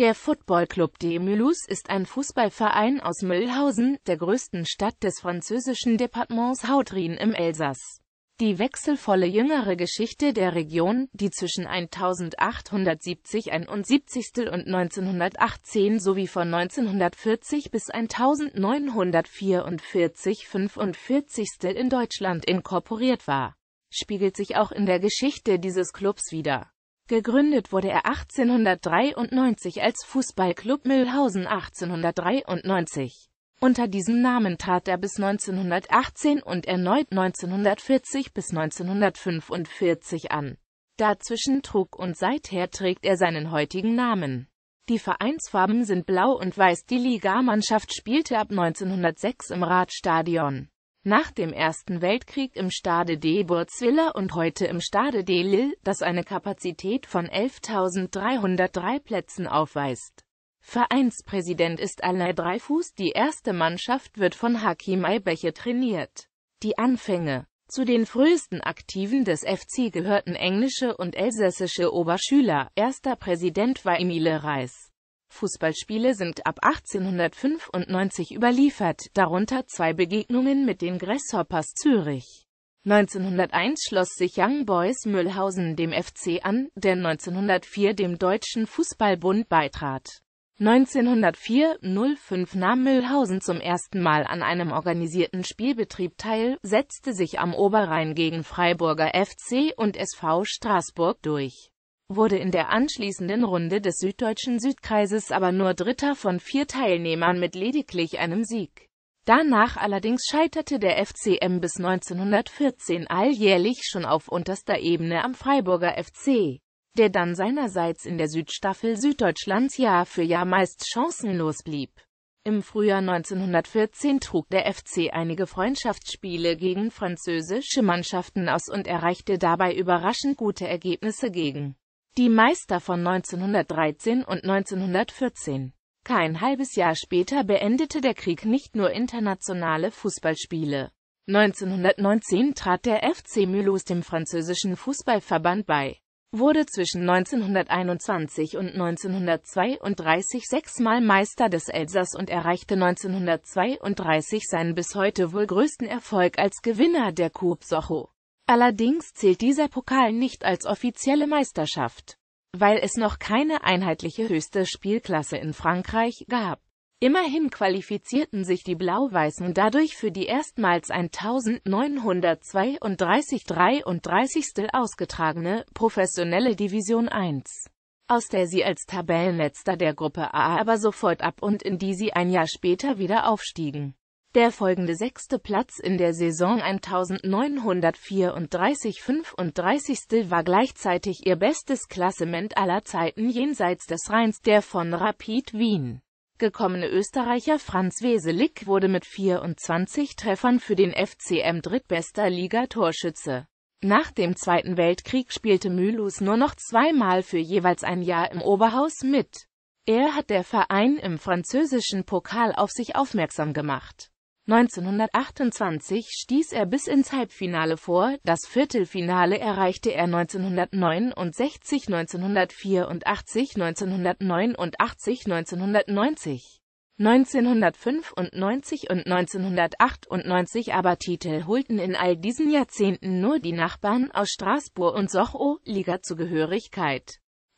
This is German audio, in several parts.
Der Footballclub de Mulhouse ist ein Fußballverein aus Mühlhausen, der größten Stadt des französischen Departements Hautrin im Elsass. Die wechselvolle jüngere Geschichte der Region, die zwischen 1870 71. und 1918 sowie von 1940 bis 1944 45. in Deutschland inkorporiert war, spiegelt sich auch in der Geschichte dieses Clubs wider Gegründet wurde er 1893 als Fußballclub Mühlhausen 1893. Unter diesem Namen trat er bis 1918 und erneut 1940 bis 1945 an. Dazwischen trug und seither trägt er seinen heutigen Namen. Die Vereinsfarben sind blau und weiß. Die Ligamannschaft spielte ab 1906 im Radstadion. Nach dem Ersten Weltkrieg im Stade de Burzwiller und heute im Stade de Lille, das eine Kapazität von 11.303 Plätzen aufweist. Vereinspräsident ist Alain Dreifuß, die erste Mannschaft wird von Hakim Aybeche trainiert. Die Anfänge Zu den frühesten Aktiven des FC gehörten englische und elsässische Oberschüler, erster Präsident war Emile Reis. Fußballspiele sind ab 1895 überliefert, darunter zwei Begegnungen mit den Grasshoppers Zürich. 1901 schloss sich Young Boys Mühlhausen dem FC an, der 1904 dem Deutschen Fußballbund beitrat. 1904-05 nahm Mühlhausen zum ersten Mal an einem organisierten Spielbetrieb teil, setzte sich am Oberrhein gegen Freiburger FC und SV Straßburg durch wurde in der anschließenden Runde des süddeutschen Südkreises aber nur Dritter von vier Teilnehmern mit lediglich einem Sieg. Danach allerdings scheiterte der FCM bis 1914 alljährlich schon auf unterster Ebene am Freiburger FC, der dann seinerseits in der Südstaffel Süddeutschlands Jahr für Jahr meist chancenlos blieb. Im Frühjahr 1914 trug der FC einige Freundschaftsspiele gegen französische Mannschaften aus und erreichte dabei überraschend gute Ergebnisse gegen die Meister von 1913 und 1914. Kein halbes Jahr später beendete der Krieg nicht nur internationale Fußballspiele. 1919 trat der FC Mülos dem französischen Fußballverband bei, wurde zwischen 1921 und 1932 sechsmal Meister des Elsass und erreichte 1932 seinen bis heute wohl größten Erfolg als Gewinner der Coupe Socho. Allerdings zählt dieser Pokal nicht als offizielle Meisterschaft, weil es noch keine einheitliche höchste Spielklasse in Frankreich gab. Immerhin qualifizierten sich die Blau-Weißen dadurch für die erstmals 1932-33. ausgetragene, professionelle Division 1, aus der sie als Tabellenletzter der Gruppe A aber sofort ab und in die sie ein Jahr später wieder aufstiegen. Der folgende sechste Platz in der Saison 1934-35 war gleichzeitig ihr bestes Klassement aller Zeiten jenseits des Rheins. Der von Rapid Wien gekommene Österreicher Franz Weselik wurde mit 24 Treffern für den FCM drittbester Liga-Torschütze. Nach dem Zweiten Weltkrieg spielte Mühlus nur noch zweimal für jeweils ein Jahr im Oberhaus mit. Er hat der Verein im französischen Pokal auf sich aufmerksam gemacht. 1928 stieß er bis ins Halbfinale vor, das Viertelfinale erreichte er 1969, 1984, 1989, 1990, 1995 und 1998 aber Titel holten in all diesen Jahrzehnten nur die Nachbarn aus Straßburg und Sochaux, Liga-Zugehörigkeit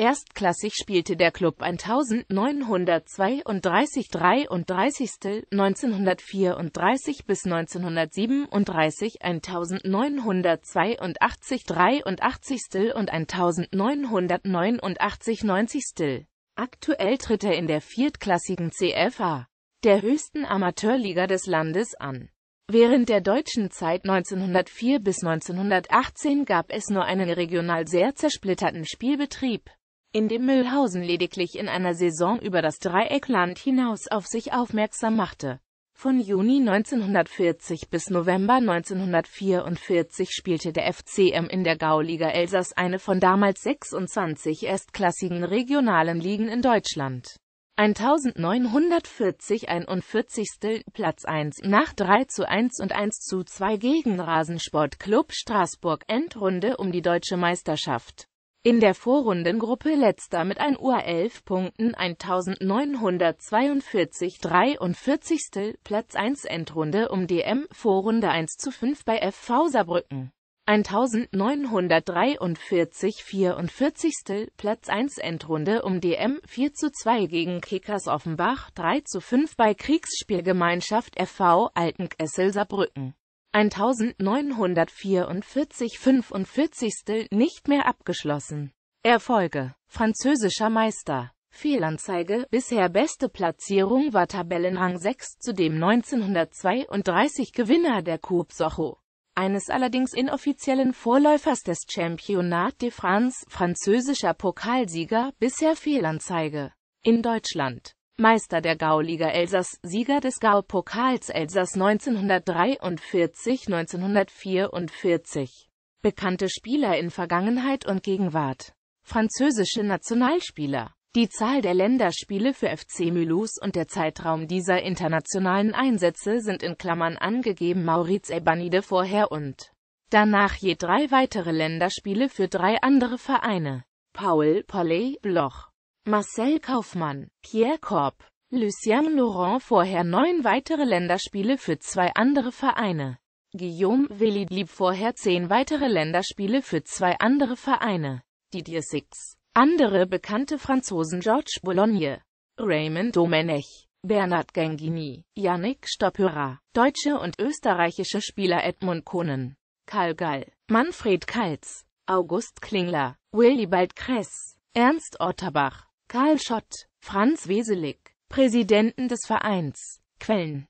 Erstklassig spielte der Klub 1932 33. 1934 bis 1937 1982 83. und 1989 90. Aktuell tritt er in der viertklassigen CFA, der höchsten Amateurliga des Landes an. Während der deutschen Zeit 1904 bis 1918 gab es nur einen regional sehr zersplitterten Spielbetrieb in dem Mühlhausen lediglich in einer Saison über das Dreieckland hinaus auf sich aufmerksam machte. Von Juni 1940 bis November 1944 spielte der FCM in der Gauliga Elsass eine von damals 26 erstklassigen regionalen Ligen in Deutschland. 1940 41. Platz 1 nach 3 zu 1 und 1 zu 2 gegen Rasensportclub Straßburg Endrunde um die deutsche Meisterschaft in der Vorrundengruppe letzter mit 1 Uhr 11 Punkten 1942 43. Platz 1 Endrunde um DM Vorrunde 1 zu 5 bei FV Saarbrücken. 1943 44. Platz 1 Endrunde um DM 4 zu 2 gegen Kickers Offenbach 3 zu 5 bei Kriegsspielgemeinschaft FV Altenkessel Saarbrücken. 1944 45. nicht mehr abgeschlossen. Erfolge Französischer Meister Fehlanzeige Bisher beste Platzierung war Tabellenrang 6, zudem 1932 Gewinner der Coupe Socho eines allerdings inoffiziellen Vorläufers des Championnat de France, französischer Pokalsieger, bisher Fehlanzeige. In Deutschland Meister der Gauliga Elsass, Sieger des Gau-Pokals Elsass 1943, 1944. Bekannte Spieler in Vergangenheit und Gegenwart. Französische Nationalspieler. Die Zahl der Länderspiele für FC Mulhouse und der Zeitraum dieser internationalen Einsätze sind in Klammern angegeben Maurice Ebanide vorher und danach je drei weitere Länderspiele für drei andere Vereine. Paul Pollet, Bloch Marcel Kaufmann, Pierre Korb, Lucien Laurent vorher neun weitere Länderspiele für zwei andere Vereine. Guillaume Willi blieb vorher zehn weitere Länderspiele für zwei andere Vereine. Didier Six. Andere bekannte Franzosen Georges Boulogne, Raymond Domenech, Bernard Gangini, Yannick Stoppera, deutsche und österreichische Spieler Edmund Kohnen, Karl Gall, Manfred Kaltz, August Klingler, Willibald Kress, Ernst Otterbach, Karl Schott, Franz Weselig, Präsidenten des Vereins, Quellen